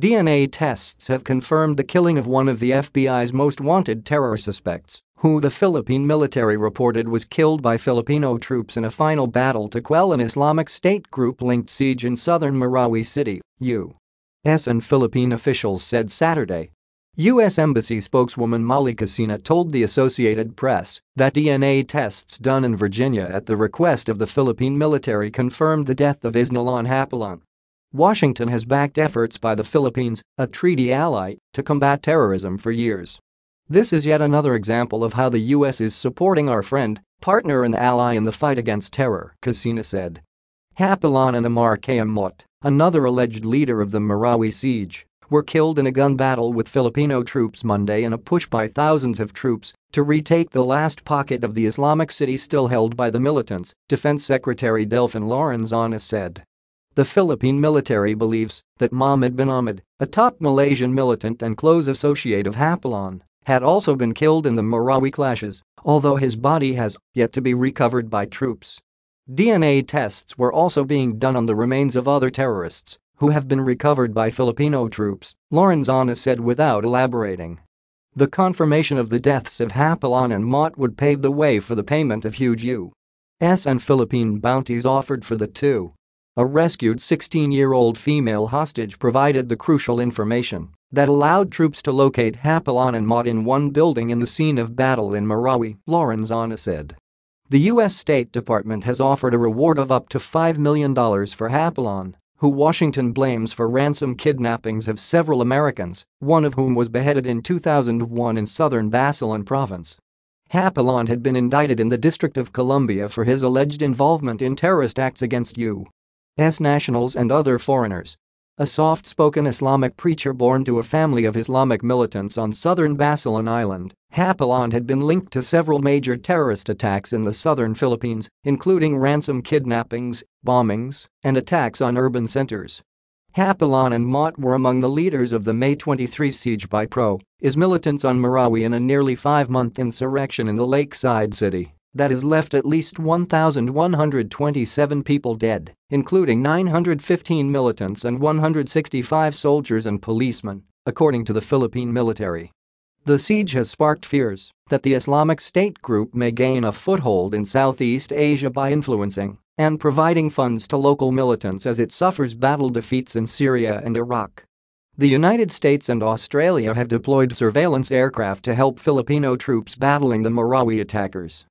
DNA tests have confirmed the killing of one of the FBI's most wanted terror suspects, who the Philippine military reported was killed by Filipino troops in a final battle to quell an Islamic State group-linked siege in southern Marawi City, U.S. and Philippine officials said Saturday. U.S. Embassy spokeswoman Molly Casina told the Associated Press that DNA tests done in Virginia at the request of the Philippine military confirmed the death of Isnalon Hapalon, Washington has backed efforts by the Philippines, a treaty ally, to combat terrorism for years. This is yet another example of how the U.S. is supporting our friend, partner and ally in the fight against terror, Casina said. Hapilan and Amar Kayamot, another alleged leader of the Marawi siege, were killed in a gun battle with Filipino troops Monday in a push by thousands of troops to retake the last pocket of the Islamic city still held by the militants, Defense Secretary Delphin Lorenzana said. The Philippine military believes that Mohamed bin Ahmed, a top Malaysian militant and close associate of Hapalon, had also been killed in the Marawi clashes, although his body has yet to be recovered by troops. DNA tests were also being done on the remains of other terrorists who have been recovered by Filipino troops, Lorenzana said without elaborating. The confirmation of the deaths of Hapalon and Mott would pave the way for the payment of huge U.S. and Philippine bounties offered for the two a rescued 16-year-old female hostage provided the crucial information that allowed troops to locate Hapalon and Maud in one building in the scene of battle in Marawi, Lorenzana said. The U.S. State Department has offered a reward of up to $5 million for Hapalon, who Washington blames for ransom kidnappings of several Americans, one of whom was beheaded in 2001 in southern Basilan province. Hapalon had been indicted in the District of Columbia for his alleged involvement in terrorist acts against you. S nationals and other foreigners. A soft-spoken Islamic preacher born to a family of Islamic militants on southern Basilan Island, Hapalan had been linked to several major terrorist attacks in the southern Philippines, including ransom kidnappings, bombings, and attacks on urban centers. Hapalan and Mott were among the leaders of the May 23 siege by pro-is militants on Marawi in a nearly five-month insurrection in the lakeside city that has left at least 1,127 people dead, including 915 militants and 165 soldiers and policemen, according to the Philippine military. The siege has sparked fears that the Islamic State group may gain a foothold in Southeast Asia by influencing and providing funds to local militants as it suffers battle defeats in Syria and Iraq. The United States and Australia have deployed surveillance aircraft to help Filipino troops battling the Marawi attackers.